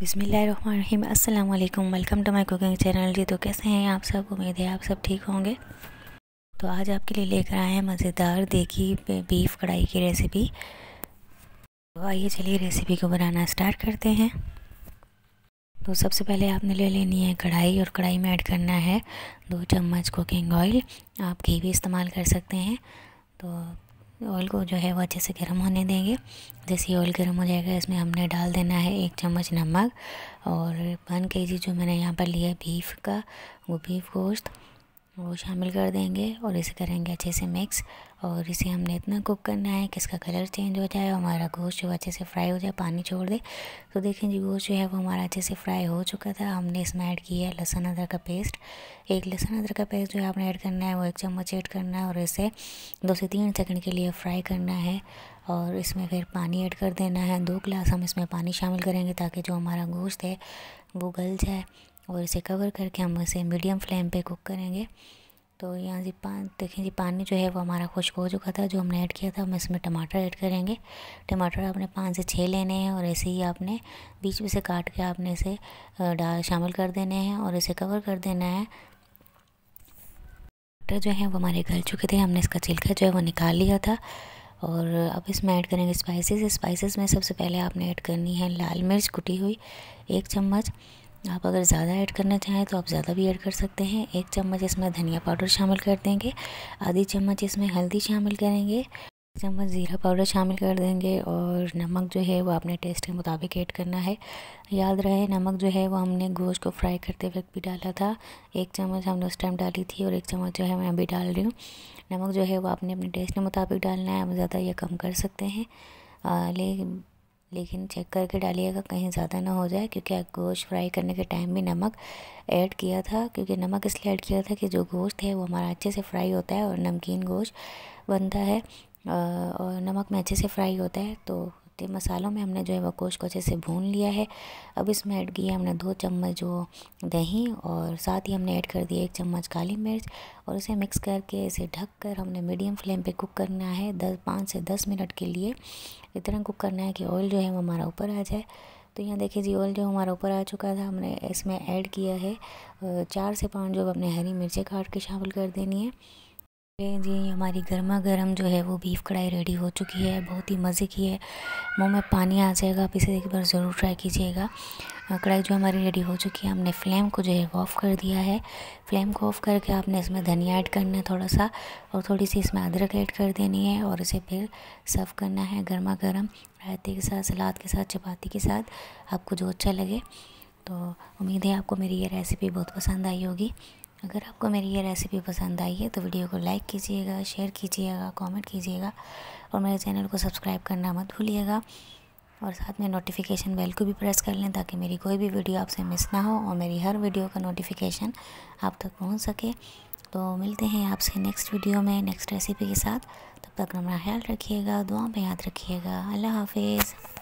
बिसमीम वालेकुम welcome to my cooking channel जी तो कैसे हैं आप सब उम्मीद है आप सब ठीक होंगे तो आज आपके लिए लेकर आए हैं मज़ेदार देखी बीफ कढ़ाई की रेसिपी तो आइए चलिए रेसिपी को बनाना स्टार्ट करते हैं तो सबसे पहले आपने ले लेनी है कढ़ाई और कढ़ाई में ऐड करना है दो चम्मच कुकिंग ऑयल आप घी भी इस्तेमाल कर सकते हैं तो ऑयल को जो है वो अच्छे से गर्म होने देंगे जैसे ही ऑयल गर्म हो जाएगा इसमें हमने डाल देना है एक चम्मच नमक और वन के जी जो मैंने यहाँ पर लिया बीफ का वो बीफ गोश्त वो शामिल कर देंगे और इसे करेंगे अच्छे से मिक्स और इसे हमने इतना कुक करना है कि इसका कलर चेंज हो जाए और हमारा गोश्त जो अच्छे से फ्राई हो जाए पानी छोड़ दे तो देखें जी गोश्त जो है वो हमारा अच्छे से फ्राई हो चुका था हमने इसमें ऐड किया है लहसुन अदरक का पेस्ट एक लहसुन अदरक का पेस्ट जो है आपने ऐड करना है वो एक चम्मच ऐड करना है और इसे दो से तीन सेकेंड के लिए फ्राई करना है और इसमें फिर पानी ऐड कर देना है दो गिलास हम इसमें पानी शामिल करेंगे ताकि जो हमारा गोश्त है वो गल जाए और इसे कवर करके हम इसे मीडियम फ्लेम पे कुक करेंगे तो यहाँ से पान देखें जी पानी जो है वो हमारा खुश्क हो चुका था जो हमने ऐड किया था हम इसमें टमाटर ऐड करेंगे टमाटर आपने पाँच से छः लेने हैं और ऐसे ही आपने बीच में से काट के आपने इसे डाल शामिल कर देने हैं और इसे कवर कर देना है टमाटर जो है वो हमारे गल चुके थे हमने इसका छिलका जो है वो निकाल लिया था और अब इसमें ऐड करेंगे स्पाइसेस स्पाइसेस में सबसे पहले आपने ऐड करनी है लाल मिर्च कुटी हुई एक चम्मच आप अगर ज़्यादा ऐड करना चाहें तो आप ज़्यादा भी ऐड कर सकते हैं एक चम्मच इसमें धनिया पाउडर शामिल कर देंगे आधी चम्मच इसमें हल्दी शामिल करेंगे चम्मच ज़ीरा पाउडर शामिल कर देंगे और नमक जो है वो आपने टेस्ट के मुताबिक ऐड करना है याद रहे नमक जो है वो हमने गोश्त को फ्राई करते वक्त भी डाला था एक चम्मच हमने उस टाइम डाली थी और एक चम्मच जो है मैं अभी डाल रही हूँ नमक जो है वो आपने अपने टेस्ट के मुताबिक डालना है आप ज़्यादा या कम कर सकते हैं लेकिन लेकिन चेक करके डालिएगा कहीं ज़्यादा ना हो जाए क्योंकि गोश्त फ्राई करने के टाइम भी नमक ऐड किया था क्योंकि नमक इसलिए ऐड किया था कि जो गोश्त है वो हमारा अच्छे से फ्राई होता है और नमकीन गोश्त बनता है और नमक में अच्छे से फ्राई होता है तो सकते हैं मसालों में हमने जो है वह गोश्त को अच्छे से भून लिया है अब इसमें ऐड किया हमने दो चम्मच जो दही और साथ ही हमने ऐड कर दिया एक चम्मच काली मिर्च और इसे मिक्स करके इसे ढक कर हमने मीडियम फ्लेम पे कुक करना है दस पाँच से दस मिनट के लिए इतना कुक करना है कि ऑयल जो है वो हमारा ऊपर आ जाए तो यहाँ देखिए जी ऑयल जो हमारा ऊपर आ चुका था हमने इसमें ऐड किया है चार से पाँच जो अपने हरी मिर्चें काट के शामिल कर देनी है जी हमारी गर्मा गर्म जो है वो बीफ कढ़ाई रेडी हो चुकी है बहुत ही मज़े की है मुंह में पानी आ जाएगा आप इसे एक बार ज़रूर ट्राई कीजिएगा कढ़ाई जो हमारी रेडी हो चुकी है हमने फ्लेम को जो है ऑफ़ कर दिया है फ्लेम को ऑफ़ करके आपने इसमें धनिया ऐड करना है थोड़ा सा और थोड़ी सी इसमें अदरक ऐड कर देनी है और इसे फिर सर्व करना है गर्मा गर्म रायते के साथ सलाद के साथ चपाती के साथ आपको जो अच्छा लगे तो उम्मीद है आपको मेरी ये रेसिपी बहुत पसंद आई होगी अगर आपको मेरी ये रेसिपी पसंद आई है तो वीडियो को लाइक कीजिएगा शेयर कीजिएगा कमेंट कीजिएगा और मेरे चैनल को सब्सक्राइब करना मत भूलिएगा और साथ में नोटिफिकेशन बेल को भी प्रेस कर लें ताकि मेरी कोई भी वीडियो आपसे मिस ना हो और मेरी हर वीडियो का नोटिफिकेशन आप तक पहुँच सके तो मिलते हैं आपसे नेक्स्ट वीडियो में नेक्स्ट रेसिपी के साथ तब तक अपना ख्याल रखिएगा दुआ में याद रखिएगा अल्लाह हाफिज़